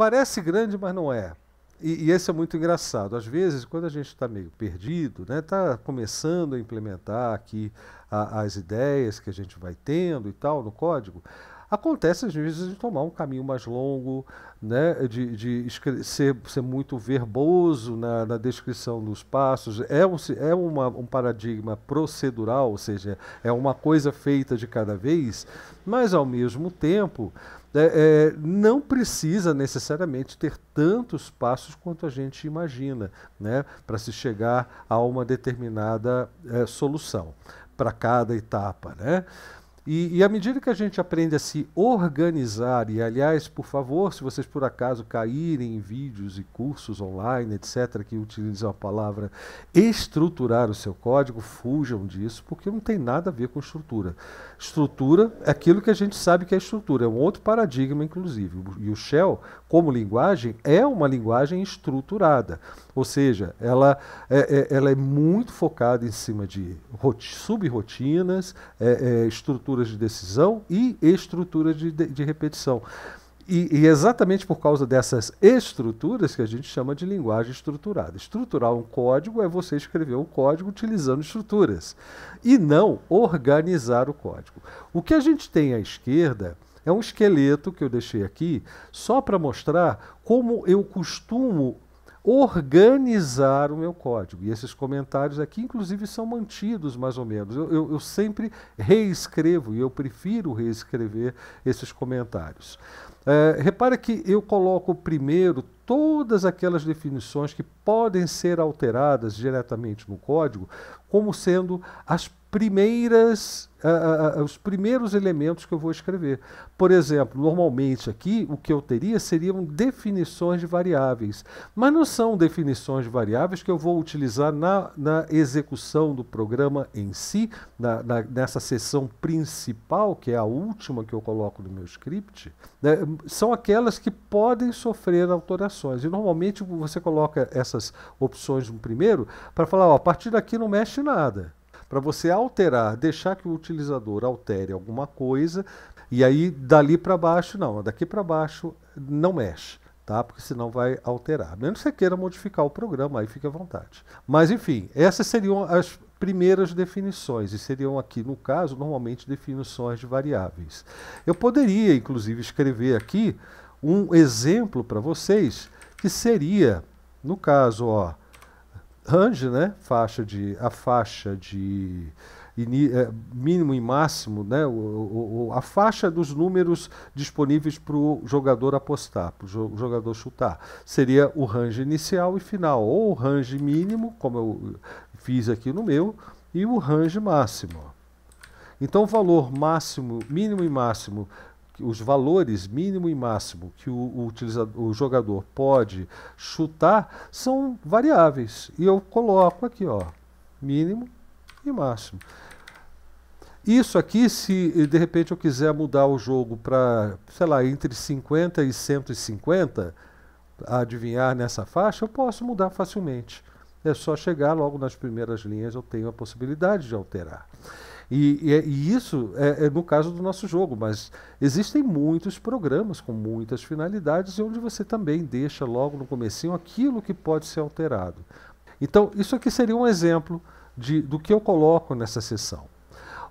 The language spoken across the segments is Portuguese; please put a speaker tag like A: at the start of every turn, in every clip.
A: Parece grande, mas não é. E, e esse é muito engraçado. Às vezes, quando a gente está meio perdido, está né, tá começando a implementar aqui a, as ideias que a gente vai tendo e tal no código, Acontece às vezes de tomar um caminho mais longo, né, de, de ser, ser muito verboso na, na descrição dos passos. É, um, é uma, um paradigma procedural, ou seja, é uma coisa feita de cada vez, mas ao mesmo tempo. É, é, não precisa necessariamente ter tantos passos quanto a gente imagina né, para se chegar a uma determinada é, solução para cada etapa. Né? E, e à medida que a gente aprende a se organizar, e aliás, por favor, se vocês por acaso caírem em vídeos e cursos online, etc., que utilizam a palavra estruturar o seu código, fujam disso, porque não tem nada a ver com estrutura. Estrutura é aquilo que a gente sabe que é estrutura, é um outro paradigma, inclusive. E o Shell, como linguagem, é uma linguagem estruturada, ou seja, ela é, é ela é muito focada em cima de subrotinas, é, é, estrutura estruturas de decisão e estruturas de, de, de repetição. E, e, exatamente por causa dessas estruturas que a gente chama de linguagem estruturada. Estruturar um código é você escrever um código utilizando estruturas e não organizar o código. O que a gente tem à esquerda é um esqueleto que eu deixei aqui só para mostrar como eu costumo organizar o meu código. E esses comentários aqui, inclusive, são mantidos mais ou menos. Eu, eu, eu sempre reescrevo e eu prefiro reescrever esses comentários. É, repara que eu coloco primeiro todas aquelas definições que podem ser alteradas diretamente no código, como sendo as primeiras, uh, uh, os primeiros elementos que eu vou escrever. Por exemplo, normalmente aqui o que eu teria seriam definições de variáveis, mas não são definições de variáveis que eu vou utilizar na, na execução do programa em si, na, na, nessa seção principal, que é a última que eu coloco no meu script, né? são aquelas que podem sofrer alterações. E normalmente você coloca essas opções no primeiro para falar, ó, a partir daqui não mexe nada para você alterar, deixar que o utilizador altere alguma coisa e aí dali para baixo não, daqui para baixo não mexe. Tá? Porque senão vai alterar. Mesmo que você queira modificar o programa, aí fica à vontade. Mas enfim, essas seriam as primeiras definições, e seriam aqui, no caso, normalmente definições de variáveis. Eu poderia, inclusive, escrever aqui um exemplo para vocês, que seria, no caso, ó, range, né? Faixa de, a faixa de ini, é, mínimo e máximo, né? O, o, o, a faixa dos números disponíveis para o jogador apostar, para o jo jogador chutar. Seria o range inicial e final, ou o range mínimo, como eu fiz aqui no meu, e o range máximo. Então, o valor máximo, mínimo e máximo os valores mínimo e máximo que o, o, o, jogador pode chutar são variáveis. E eu coloco aqui, ó, mínimo e máximo. Isso aqui, se de repente eu quiser mudar o jogo para, sei lá, entre 50 e 150, adivinhar nessa faixa, eu posso mudar facilmente. É só chegar logo nas primeiras linhas, eu tenho a possibilidade de alterar. E, e, é, e isso é, é, no caso do nosso jogo, mas existem muitos programas com muitas finalidades e onde você também deixa logo no comecinho aquilo que pode ser alterado. Então, isso aqui seria um exemplo de, do que eu coloco nessa sessão.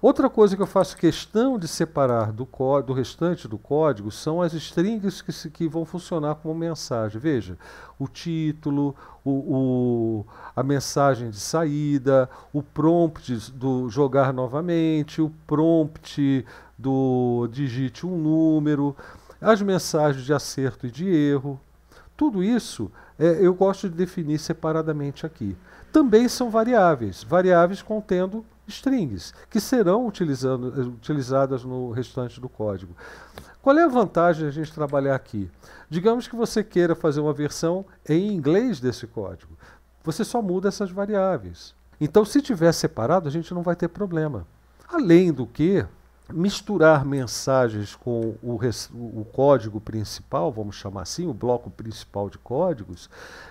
A: Outra coisa que eu faço questão de separar do, do restante do código são as strings que, se, que vão funcionar como mensagem. Veja, o título, o, o, a mensagem de saída, o prompt do jogar novamente, o prompt do digite um número, as mensagens de acerto e de erro. Tudo isso é, eu gosto de definir separadamente aqui. Também são variáveis, variáveis contendo strings, que serão eh, utilizadas no restante do código. Qual é a vantagem de a gente trabalhar aqui? Digamos que você queira fazer uma versão em inglês desse código. Você só muda essas variáveis. Então, se tiver separado, a gente não vai ter problema. Além do que, misturar mensagens com o, o, código principal, vamos chamar assim, o bloco principal de códigos,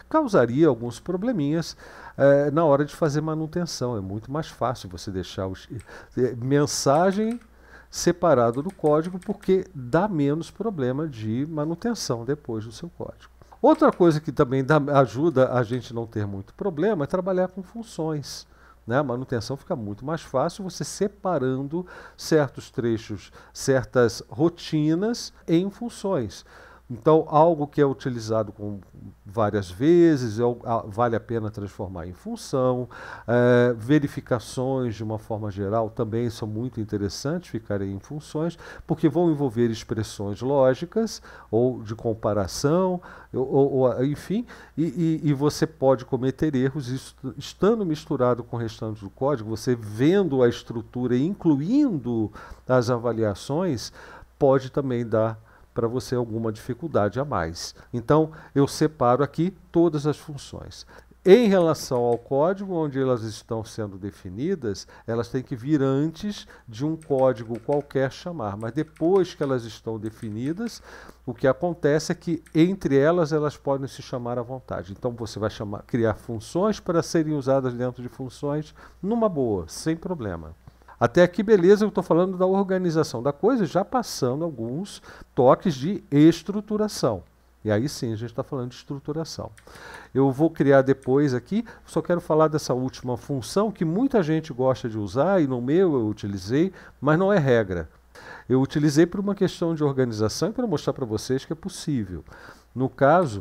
A: causaria alguns probleminhas eh, na hora de fazer manutenção. É muito mais fácil você deixar os, eh, mensagem separado do código, porque dá menos problema de manutenção depois do seu código. Outra coisa que também dá, ajuda a gente não ter muito problema é trabalhar com funções né, a manutenção fica muito mais fácil você separando certos trechos, certas rotinas em funções. Então, algo que é utilizado com várias vezes, é vale a pena transformar em função. É, verificações, de uma forma geral, também são muito interessantes ficarem em funções, porque vão envolver expressões lógicas ou de comparação, ou, ou enfim, e, e, e, você pode cometer erros, isso, estando misturado com o restante do código, você vendo a estrutura e incluindo as avaliações, pode também dar para você alguma dificuldade a mais. Então, eu separo aqui todas as funções. Em relação ao código onde elas estão sendo definidas, elas têm que vir antes de um código qualquer chamar, mas depois que elas estão definidas, o que acontece é que entre elas elas podem se chamar à vontade. Então você vai chamar, criar funções para serem usadas dentro de funções numa boa, sem problema. Até aqui, beleza, eu estou falando da organização da coisa, já passando alguns toques de estruturação. E aí sim a gente está falando de estruturação. Eu vou criar depois aqui, só quero falar dessa última função que muita gente gosta de usar, e no meu eu utilizei, mas não é regra. Eu utilizei por uma questão de organização e para mostrar para vocês que é possível. No caso,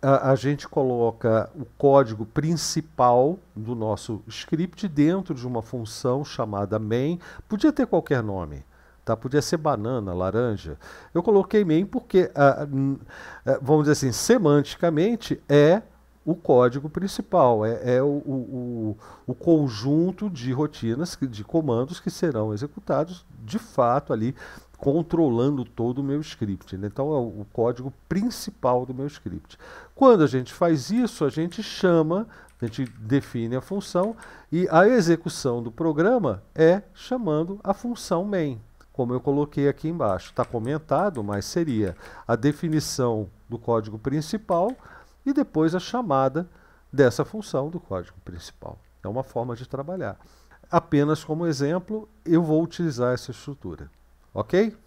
A: a, a, gente coloca o código principal do nosso script dentro de uma função chamada main. Podia ter qualquer nome. Tá? Podia ser banana, laranja. Eu coloquei main porque, ah, eh, vamos dizer assim, semanticamente é o código principal, é, é o, o, o, conjunto de rotinas, de comandos que serão executados de fato ali controlando todo o meu script. Né? Então é o código principal do meu script. Quando a gente faz isso, a gente chama, a gente define a função e a execução do programa é chamando a função main, como eu coloquei aqui embaixo. Está comentado, mas seria a definição do código principal e depois a chamada dessa função do código principal. É uma forma de trabalhar. Apenas como exemplo, eu vou utilizar essa estrutura. Ok?